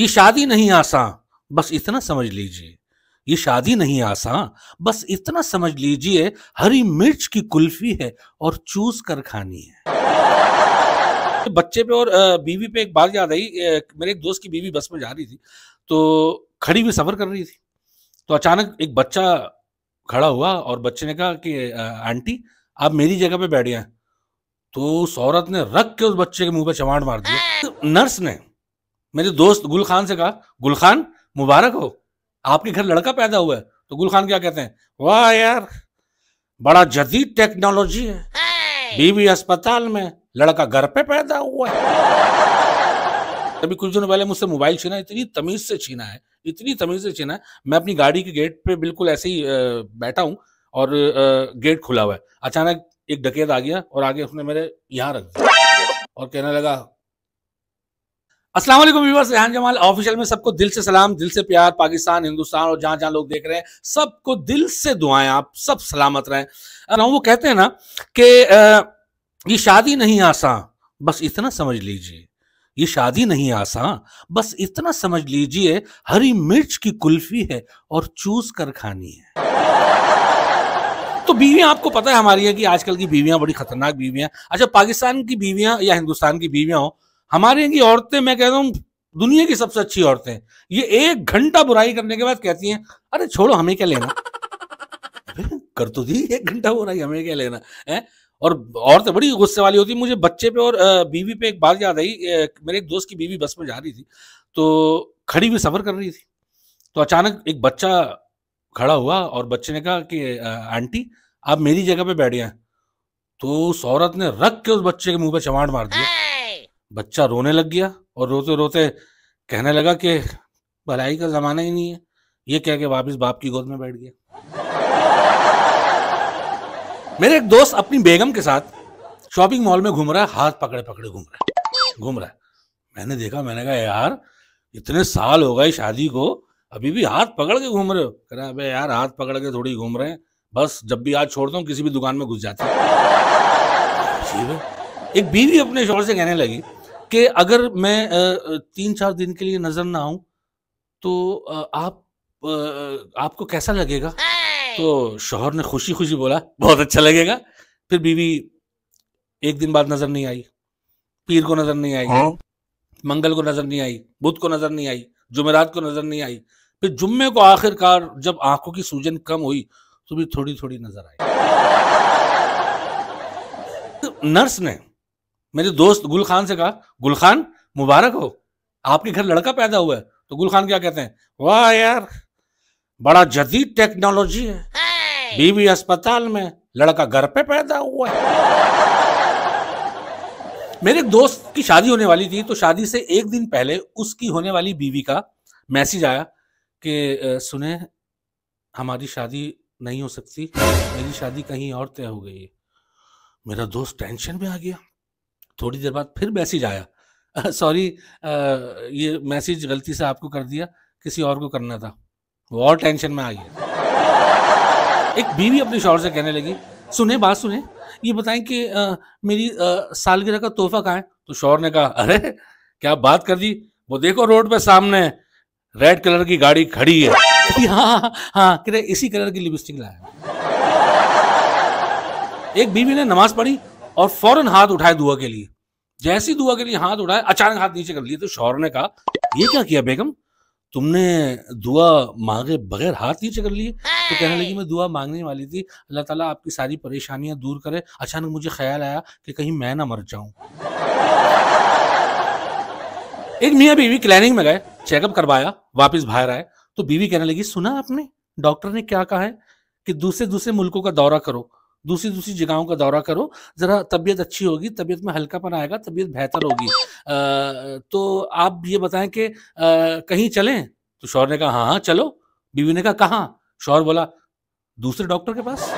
ये शादी नहीं आसान बस इतना समझ लीजिए ये शादी नहीं आसान बस इतना समझ लीजिए हरी मिर्च की कुल्फी है और चूस कर खानी है बच्चे पे और बीवी पे एक बात याद आई मेरे एक दोस्त की बीवी बस में जा रही थी तो खड़ी हुई सफर कर रही थी तो अचानक एक बच्चा खड़ा हुआ और बच्चे ने कहा कि आंटी आप मेरी जगह पे बैठ गए तो उस औरत ने रख के उस बच्चे के मुंह पे चवाड़ मार दिया तो नर्स ने मेरे दोस्त गुल खान से कहा गुल खान मुबारक हो आपके घर लड़का पैदा हुआ है तो गुल खान क्या कहते हैं वाह यार बड़ा जदीद टेक्नोलॉजी है hey! बीवी अस्पताल में लड़का घर पे पैदा हुआ है तभी कुछ दिनों पहले मुझसे मोबाइल छीना इतनी तमीज से छीना है इतनी तमीज से छीना है मैं अपनी गाड़ी के गेट पे बिल्कुल ऐसे ही बैठा हूँ और गेट खुला हुआ है अचानक एक डकैत आ गया और आगे उसने मेरे यहाँ रख दिया और कहने लगा असलम व्यवर्स रेहान जमाल ऑफिशियल में सबको दिल से सलाम दिल से प्यार पाकिस्तान हिंदुस्तान और जहाँ जहाँ लोग देख रहे हैं सबको दिल से दुआएं आप सब सलामत रहें वो कहते हैं ना कि ये शादी नहीं आसान बस इतना समझ लीजिए ये शादी नहीं आसान बस इतना समझ लीजिए हरी मिर्च की कुल्फी है और चूस कर खानी है तो बीवियां आपको पता है हमारी है कि आजकल की बीवियां बड़ी खतरनाक बीवियां अच्छा पाकिस्तान की बीवियां या हिंदुस्तान की बीवियां हो हमारे यहाँ की औरतें मैं कहता हूँ दुनिया की सबसे अच्छी औरतें ये एक घंटा बुराई करने के बाद कहती हैं अरे छोड़ो हमें क्या लेना कर तो दी एक घंटा बुराई हमें क्या लेना है और औरतें बड़ी गुस्से वाली होती मुझे बच्चे पे और बीवी पे एक बात याद आई मेरे एक दोस्त की बीवी बस में जा रही थी तो खड़ी हुई सफर कर रही थी तो अचानक एक बच्चा खड़ा हुआ और बच्चे ने कहा कि आंटी आप मेरी जगह पे बैठ गए तो उस औरत ने रख के उस बच्चे के मुंह पे चवाड़ मार दिया बच्चा रोने लग गया और रोते रोते कहने लगा कि भलाई का जमाना ही नहीं है ये कह के वापस बाप की गोद में बैठ गया मेरे एक दोस्त अपनी बेगम के साथ शॉपिंग मॉल में घूम रहा है हाथ पकड़े पकड़े घूम रहा है घूम रहा है मैंने देखा मैंने कहा यार इतने साल हो गए शादी को अभी भी हाथ पकड़ के घूम रहे हो कह रहा अभी यार हाथ पकड़ के थोड़ी घूम रहे हैं बस जब भी आज छोड़ता हूँ किसी भी दुकान में घुस जाता हूँ एक बीवी अपने शोर से कहने लगी कि अगर मैं तीन चार दिन के लिए नजर ना आऊं तो आप आपको कैसा लगेगा तो शोहर ने खुशी खुशी बोला बहुत अच्छा लगेगा फिर बीवी एक दिन बाद नजर नहीं आई पीर को नजर नहीं आई हाँ। मंगल को नजर नहीं आई बुध को नजर नहीं आई जुमेरात को नजर नहीं आई फिर जुम्मे को आखिरकार जब आंखों की सूजन कम हुई तो भी थोड़ी थोड़ी नजर आई नर्स ने मेरे दोस्त गुल खान से कहा गुल खान मुबारक हो आपके घर लड़का पैदा हुआ है तो गुल खान क्या कहते हैं वाह यार बड़ा जदीद टेक्नोलॉजी है बीवी अस्पताल में लड़का घर पे पैदा हुआ है मेरे दोस्त की शादी होने वाली थी तो शादी से एक दिन पहले उसकी होने वाली बीवी का मैसेज आया कि सुने हमारी शादी नहीं हो सकती मेरी शादी कहीं और तय हो गई है मेरा दोस्त टेंशन में आ गया थोड़ी देर बाद फिर मैसेज आया सॉरी ये मैसेज गलती से आपको कर दिया किसी और को करना था वो और टेंशन में आ गया एक बीवी अपने शोर से कहने लगी सुने बात सुने ये बताएं कि आ, मेरी सालगिरह का तोहफा कहाँ है तो शोर ने कहा अरे क्या बात कर दी वो देखो रोड पे सामने रेड कलर की गाड़ी खड़ी है हाँ हाँ इसी कलर की लिपस्टिक लाया एक बीवी ने नमाज पढ़ी और फौरन हाथ उठाए दुआ के लिए जैसी दुआ के लिए हाथ उठाए अचानक हाथ नीचे कर लिए तो शौहर ने कहा ये क्या किया बेगम तुमने दुआ मांगे बगैर हाथ नीचे कर लिए तो कहने लगी मैं दुआ मांगने वाली थी अल्लाह ताला आपकी सारी परेशानियां दूर करे अचानक मुझे ख्याल आया कि कहीं मैं ना मर जाऊं एक मियाँ बीवी क्लिनिक में गए चेकअप करवाया वापस बाहर आए तो बीवी कहने लगी सुना आपने डॉक्टर ने क्या कहा है कि दूसरे दूसरे मुल्कों का दौरा करो दूसरी दूसरी जगहों का दौरा करो ज़रा तबीयत अच्छी होगी तबीयत में हल्कापन आएगा तबीयत बेहतर होगी तो आप ये बताएं कि कहीं चलें तो शौर ने कहा हाँ हाँ चलो बीवी ने कहा कहाँ शौर बोला दूसरे डॉक्टर के पास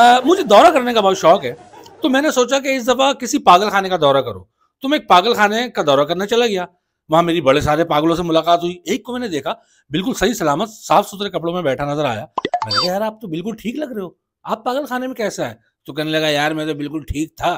आ, मुझे दौरा करने का बहुत शौक है तो मैंने सोचा कि इस दफ़ा किसी पागल खाने का दौरा करो तो मैं एक पागल खाने का दौरा करने चला गया वहां मेरी बड़े सारे पागलों से मुलाकात हुई एक को मैंने देखा बिल्कुल सही सलामत साफ सुथरे कपड़ों में बैठा नजर आया मैंने कहा यार आप तो बिल्कुल ठीक लग रहे हो आप पागल खाने में कैसा है तो कहने लगा यार मैं तो बिल्कुल ठीक था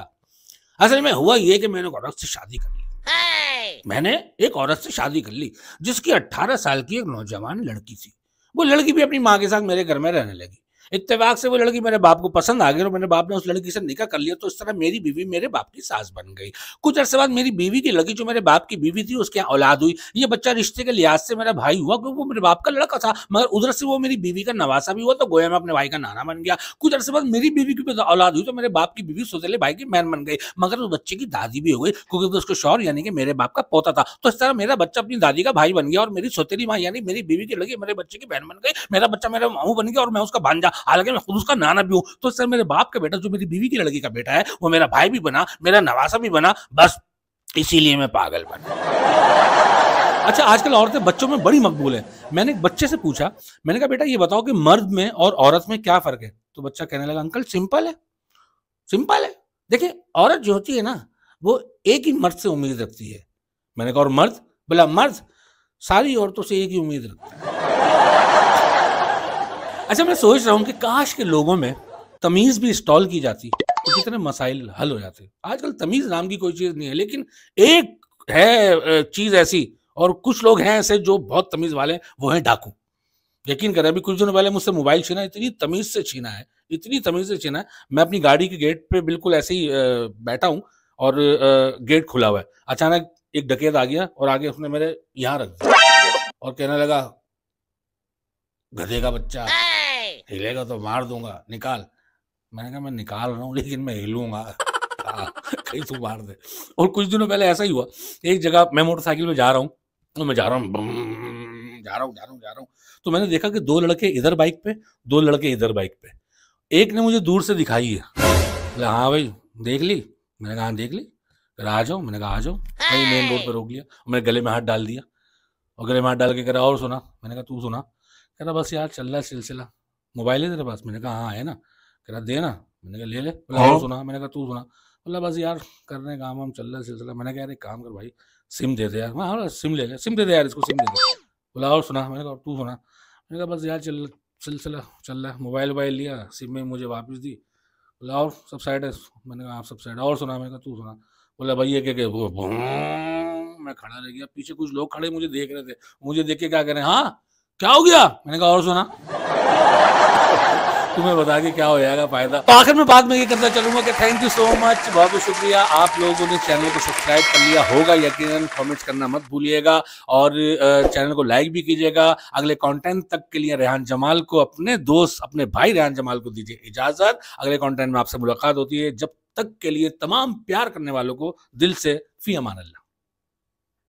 असल में हुआ ये कि मैंने औरत से शादी कर ली मैंने एक औरत से शादी कर ली जिसकी अट्ठारह साल की एक नौजवान लड़की थी वो लड़की भी अपनी माँ के साथ मेरे घर में रहने लगी इतवाक से वो लड़की मेरे बाप को पसंद आ गई और मेरे बाप ने उस लड़की से निकाह कर लिया तो इस तरह मेरी बीवी मेरे बाप की सास बन गई कुछ अरसे बाद मेरी बीवी की लड़की जो मेरे बाप की बीवी थी उसके यहाँ औलाद हुई ये बच्चा रिश्ते के लिहाज से मेरा भाई हुआ क्योंकि वो मेरे बाप का लड़का था मगर उधर से वो मेरी बीवी का नवासा भी हुआ तो गोया में अपने भाई का नाना बन गया कुछ अरसे बाद मेरी बीवी की औलाद हुई तो मेरे बाप की बीवी सोतेले भाई की मैन बन गई मगर उस बच्चे की दादी भी हो गई क्योंकि उसको शौर यानी कि मेरे बाप का पोता था तो इस तरह मेरा बच्चा अपनी दादी का भाई बन गया और मेरी सोतेली माँ यानी मेरी बीवी की लड़की मेरे बच्चे की बहन बन गई मेरा बच्चा मेरा माऊ बन गया और मैं उसका भांजा हालांकि मैं खुद उसका नाना भी हूँ तो सर मेरे बाप का बेटा जो मेरी बीवी की लड़की का बेटा है वो मेरा भाई भी बना मेरा नवासा भी बना बस इसीलिए मैं पागल बना अच्छा आजकल औरतें बच्चों में बड़ी मकबूल है मैंने एक बच्चे से पूछा मैंने कहा बेटा ये बताओ कि मर्द में और औरत में क्या फर्क है तो बच्चा कहने लगा अंकल सिंपल है सिंपल है देखिए औरत जो होती है ना वो एक ही मर्द से उम्मीद रखती है मैंने कहा और मर्द बोला मर्द सारी औरतों से एक ही उम्मीद रखती है अच्छा मैं सोच रहा हूँ कि काश के लोगों में तमीज़ भी इंस्टॉल की जाती तो कितने मसाइल हल हो जाते आजकल तमीज़ नाम की कोई चीज़ नहीं है लेकिन एक है चीज़ ऐसी और कुछ लोग हैं ऐसे जो बहुत तमीज़ वाले हैं वो है डाकू यकीन करें अभी कुछ दिनों पहले मुझसे मोबाइल छीना इतनी तमीज़ से छीना है इतनी तमीज़ से छीना है मैं अपनी गाड़ी के गेट पे बिल्कुल ऐसे ही बैठा हूँ और गेट खुला हुआ है अचानक एक डकेत आ गया और आगे उसने मेरे यहाँ रख दिया और कहने लगा गधे का बच्चा हिलेगा तो मार दूंगा निकाल मैंने कहा मैं निकाल रहा हूँ लेकिन मैं हिलूंगा कहीं तू मार दे और कुछ दिनों पहले ऐसा ही हुआ एक जगह मैं मोटरसाइकिल में जा रहा हूँ तो मैं जा रहा हूँ जा रहा हूँ जा रहा हूँ जा रहा हूँ तो मैंने देखा कि दो लड़के इधर बाइक पे दो लड़के इधर बाइक पे एक ने मुझे दूर से दिखाई है बोले हाँ भाई देख ली मैंने कहा हाँ, देख ली कहा आ जाओ मैंने कहा आ जाओ वही मेन रोड पर रोक लिया मैंने गले में हाथ डाल दिया और गले में हाथ डाल के करा और सुना मैंने कहा तू सुना कह रहा बस यार चल रहा सिलसिला मोबाइल है तेरे पास मैंने कहा हाँ है ना कह रहा दे ना मैंने कहा ले ले बोला सुना मैंने कहा तू सुना बोला बस यार कर रहे काम वाम चल रहा है सिलसिला मैंने कहा यार एक काम कर भाई सिम दे दे यार हाँ हाँ सिम ले ले सिम दे दे यार इसको सिम दे दे बोला और सुना मैंने कहा तू सुना मैंने कहा बस यार चल सिलसिला चल रहा है मोबाइल वोबाइल लिया सिम में मुझे वापस दी बोला और सब साइड है मैंने कहा आप हाँ, सब साइड और सुना मैंने कहा तू सुना बोला भाई ये क्या क्या मैं खड़ा रह गया पीछे कुछ लोग खड़े मुझे देख रहे थे मुझे देख के क्या कह रहे हैं हाँ क्या हो गया मैंने कहा और सुना तुम्हें बता के क्या हो जाएगा फायदा तो आखिर में बाद में ये करना चलूंगा कि थैंक यू सो मच बहुत बहुत शुक्रिया आप लोगों ने चैनल को सब्सक्राइब कर लिया होगा यकीन कमेंट करना मत भूलिएगा और चैनल को लाइक भी कीजिएगा अगले कॉन्टेंट तक के लिए रेहान जमाल को अपने दोस्त अपने भाई रेहान जमाल को दीजिए इजाजत अगले कॉन्टेंट में आपसे मुलाकात होती है जब तक के लिए तमाम प्यार करने वालों को दिल से फी अमान अल्लाह